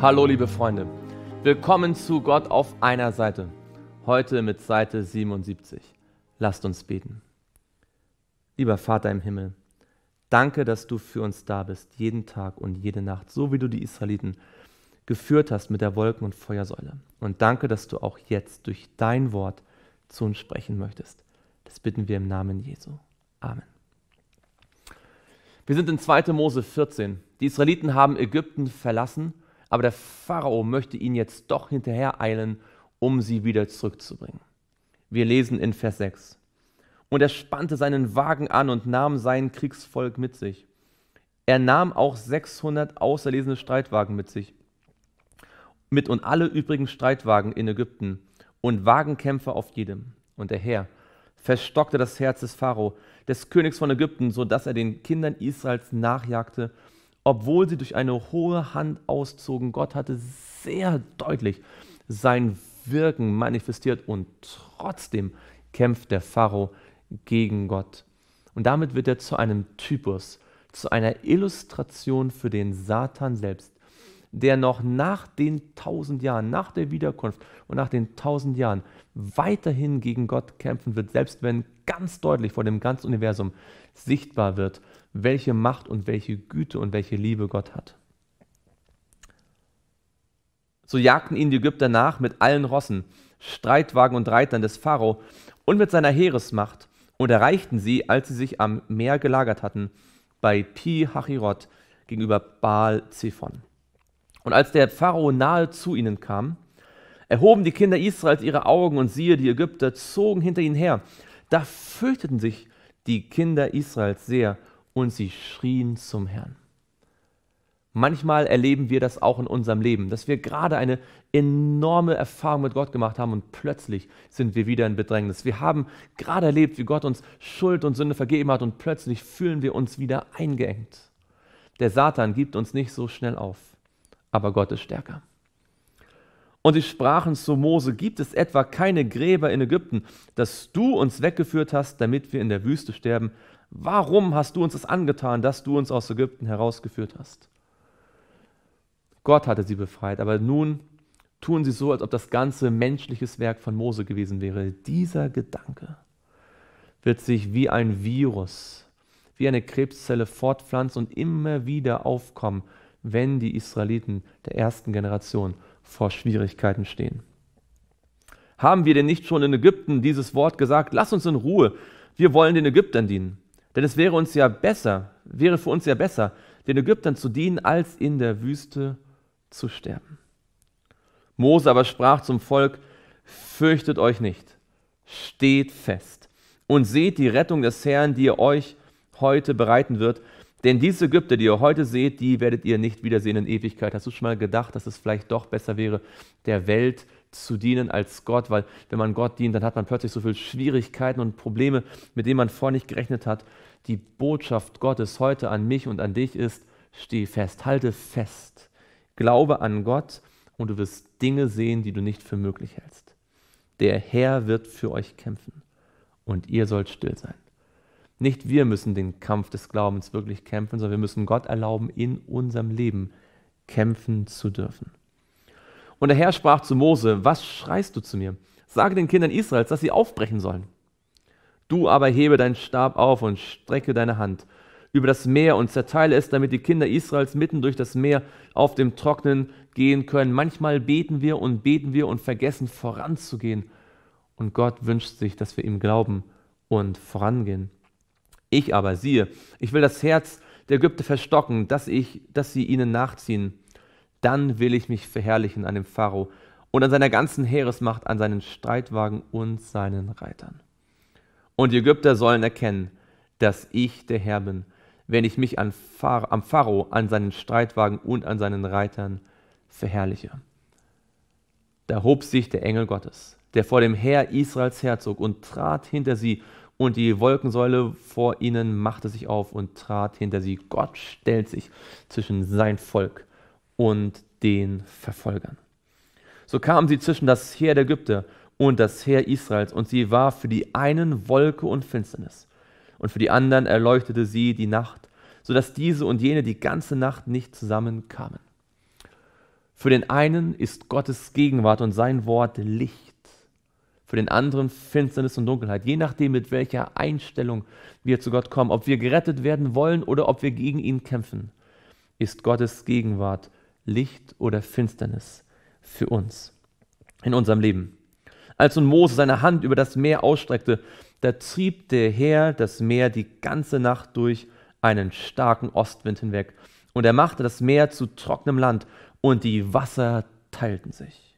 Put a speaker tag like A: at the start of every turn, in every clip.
A: Hallo liebe Freunde, willkommen zu Gott auf einer Seite, heute mit Seite 77. Lasst uns beten. Lieber Vater im Himmel, danke, dass du für uns da bist, jeden Tag und jede Nacht, so wie du die Israeliten geführt hast mit der Wolken- und Feuersäule. Und danke, dass du auch jetzt durch dein Wort zu uns sprechen möchtest. Das bitten wir im Namen Jesu. Amen. Wir sind in 2. Mose 14. Die Israeliten haben Ägypten verlassen aber der Pharao möchte ihn jetzt doch hinterher eilen, um sie wieder zurückzubringen. Wir lesen in Vers 6. Und er spannte seinen Wagen an und nahm sein Kriegsvolk mit sich. Er nahm auch 600 auserlesene Streitwagen mit sich, mit und alle übrigen Streitwagen in Ägypten und Wagenkämpfer auf jedem. Und der Herr verstockte das Herz des Pharao, des Königs von Ägypten, so dass er den Kindern Israels nachjagte obwohl sie durch eine hohe Hand auszogen. Gott hatte sehr deutlich sein Wirken manifestiert und trotzdem kämpft der Pharao gegen Gott. Und damit wird er zu einem Typus, zu einer Illustration für den Satan selbst, der noch nach den tausend Jahren, nach der Wiederkunft und nach den tausend Jahren weiterhin gegen Gott kämpfen wird, selbst wenn ganz deutlich vor dem ganzen Universum sichtbar wird, welche Macht und welche Güte und welche Liebe Gott hat. So jagten ihn die Ägypter nach mit allen Rossen, Streitwagen und Reitern des Pharao und mit seiner Heeresmacht und erreichten sie, als sie sich am Meer gelagert hatten, bei Pi-Hachirot gegenüber Baal-Zephon. Und als der Pharao nahe zu ihnen kam, erhoben die Kinder Israels ihre Augen und siehe, die Ägypter zogen hinter ihnen her. Da fürchteten sich die Kinder Israels sehr und sie schrien zum Herrn. Manchmal erleben wir das auch in unserem Leben, dass wir gerade eine enorme Erfahrung mit Gott gemacht haben und plötzlich sind wir wieder in Bedrängnis. Wir haben gerade erlebt, wie Gott uns Schuld und Sünde vergeben hat und plötzlich fühlen wir uns wieder eingeengt. Der Satan gibt uns nicht so schnell auf aber Gott ist stärker. Und sie sprachen zu Mose, gibt es etwa keine Gräber in Ägypten, dass du uns weggeführt hast, damit wir in der Wüste sterben? Warum hast du uns das angetan, dass du uns aus Ägypten herausgeführt hast? Gott hatte sie befreit, aber nun tun sie so, als ob das ganze menschliches Werk von Mose gewesen wäre. Dieser Gedanke wird sich wie ein Virus, wie eine Krebszelle fortpflanzen und immer wieder aufkommen, wenn die Israeliten der ersten Generation vor Schwierigkeiten stehen. Haben wir denn nicht schon in Ägypten dieses Wort gesagt, lass uns in Ruhe, wir wollen den Ägyptern dienen? Denn es wäre uns ja besser, wäre für uns ja besser, den Ägyptern zu dienen, als in der Wüste zu sterben. Mose aber sprach zum Volk, fürchtet euch nicht, steht fest und seht die Rettung des Herrn, die er euch heute bereiten wird, denn diese Ägypter, die ihr heute seht, die werdet ihr nicht wiedersehen in Ewigkeit. Hast du schon mal gedacht, dass es vielleicht doch besser wäre, der Welt zu dienen als Gott? Weil wenn man Gott dient, dann hat man plötzlich so viele Schwierigkeiten und Probleme, mit denen man vorher nicht gerechnet hat. Die Botschaft Gottes heute an mich und an dich ist, steh fest, halte fest, glaube an Gott und du wirst Dinge sehen, die du nicht für möglich hältst. Der Herr wird für euch kämpfen und ihr sollt still sein. Nicht wir müssen den Kampf des Glaubens wirklich kämpfen, sondern wir müssen Gott erlauben, in unserem Leben kämpfen zu dürfen. Und der Herr sprach zu Mose, was schreist du zu mir? Sage den Kindern Israels, dass sie aufbrechen sollen. Du aber hebe deinen Stab auf und strecke deine Hand über das Meer und zerteile es, damit die Kinder Israels mitten durch das Meer auf dem Trocknen gehen können. Manchmal beten wir und beten wir und vergessen voranzugehen. Und Gott wünscht sich, dass wir ihm glauben und vorangehen. Ich aber, siehe, ich will das Herz der Ägypter verstocken, dass, ich, dass sie ihnen nachziehen. Dann will ich mich verherrlichen an dem Pharao und an seiner ganzen Heeresmacht, an seinen Streitwagen und seinen Reitern. Und die Ägypter sollen erkennen, dass ich der Herr bin, wenn ich mich an Phar am Pharao, an seinen Streitwagen und an seinen Reitern verherrliche. Da hob sich der Engel Gottes, der vor dem Herr Israels herzog, und trat hinter sie und die Wolkensäule vor ihnen machte sich auf und trat hinter sie. Gott stellt sich zwischen sein Volk und den Verfolgern. So kamen sie zwischen das Heer der Ägypter und das Heer Israels, und sie war für die einen Wolke und Finsternis, und für die anderen erleuchtete sie die Nacht, so dass diese und jene die ganze Nacht nicht zusammenkamen. Für den einen ist Gottes Gegenwart und sein Wort Licht für den anderen Finsternis und Dunkelheit. Je nachdem, mit welcher Einstellung wir zu Gott kommen, ob wir gerettet werden wollen oder ob wir gegen ihn kämpfen, ist Gottes Gegenwart Licht oder Finsternis für uns in unserem Leben. Als nun Mose seine Hand über das Meer ausstreckte, da trieb der Herr das Meer die ganze Nacht durch einen starken Ostwind hinweg. Und er machte das Meer zu trockenem Land und die Wasser teilten sich.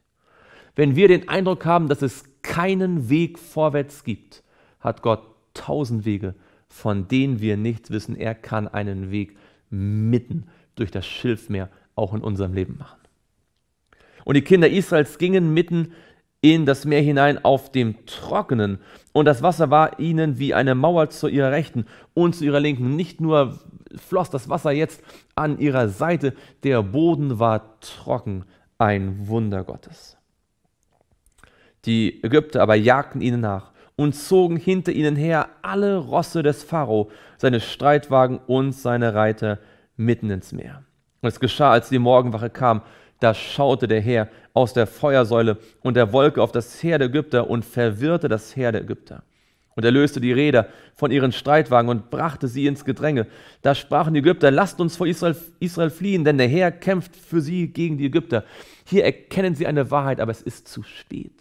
A: Wenn wir den Eindruck haben, dass es keinen Weg vorwärts gibt, hat Gott tausend Wege, von denen wir nichts wissen. Er kann einen Weg mitten durch das Schilfmeer auch in unserem Leben machen. Und die Kinder Israels gingen mitten in das Meer hinein auf dem Trockenen. Und das Wasser war ihnen wie eine Mauer zu ihrer Rechten und zu ihrer Linken. Nicht nur floss das Wasser jetzt an ihrer Seite, der Boden war trocken. Ein Wunder Gottes. Die Ägypter aber jagten ihnen nach und zogen hinter ihnen her alle Rosse des Pharao, seine Streitwagen und seine Reiter mitten ins Meer. Und es geschah, als die Morgenwache kam, da schaute der Herr aus der Feuersäule und der Wolke auf das Heer der Ägypter und verwirrte das Heer der Ägypter. Und er löste die Räder von ihren Streitwagen und brachte sie ins Gedränge. Da sprachen die Ägypter, lasst uns vor Israel, Israel fliehen, denn der Herr kämpft für sie gegen die Ägypter. Hier erkennen sie eine Wahrheit, aber es ist zu spät.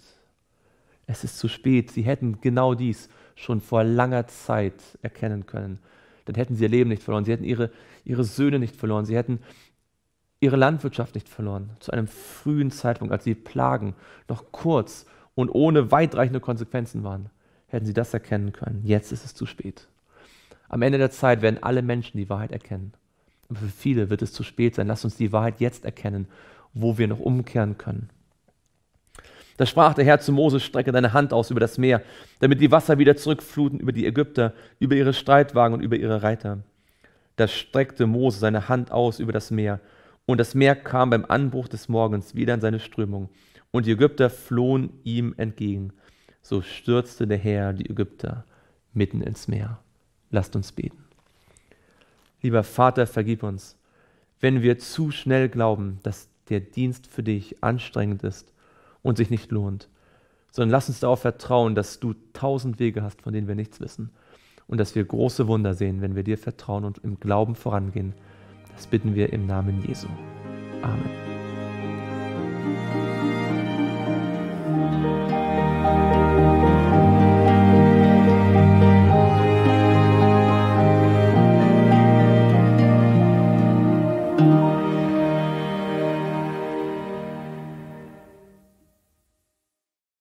A: Es ist zu spät. Sie hätten genau dies schon vor langer Zeit erkennen können. Dann hätten sie ihr Leben nicht verloren. Sie hätten ihre, ihre Söhne nicht verloren. Sie hätten ihre Landwirtschaft nicht verloren. Zu einem frühen Zeitpunkt, als die Plagen noch kurz und ohne weitreichende Konsequenzen waren, hätten sie das erkennen können. Jetzt ist es zu spät. Am Ende der Zeit werden alle Menschen die Wahrheit erkennen. Aber für viele wird es zu spät sein. Lasst uns die Wahrheit jetzt erkennen, wo wir noch umkehren können. Da sprach der Herr zu Moses, strecke deine Hand aus über das Meer, damit die Wasser wieder zurückfluten über die Ägypter, über ihre Streitwagen und über ihre Reiter. Da streckte Mose seine Hand aus über das Meer, und das Meer kam beim Anbruch des Morgens wieder in seine Strömung, und die Ägypter flohen ihm entgegen. So stürzte der Herr die Ägypter mitten ins Meer. Lasst uns beten. Lieber Vater, vergib uns, wenn wir zu schnell glauben, dass der Dienst für dich anstrengend ist und sich nicht lohnt, sondern lass uns darauf vertrauen, dass du tausend Wege hast, von denen wir nichts wissen und dass wir große Wunder sehen, wenn wir dir vertrauen und im Glauben vorangehen. Das bitten wir im Namen Jesu. Amen.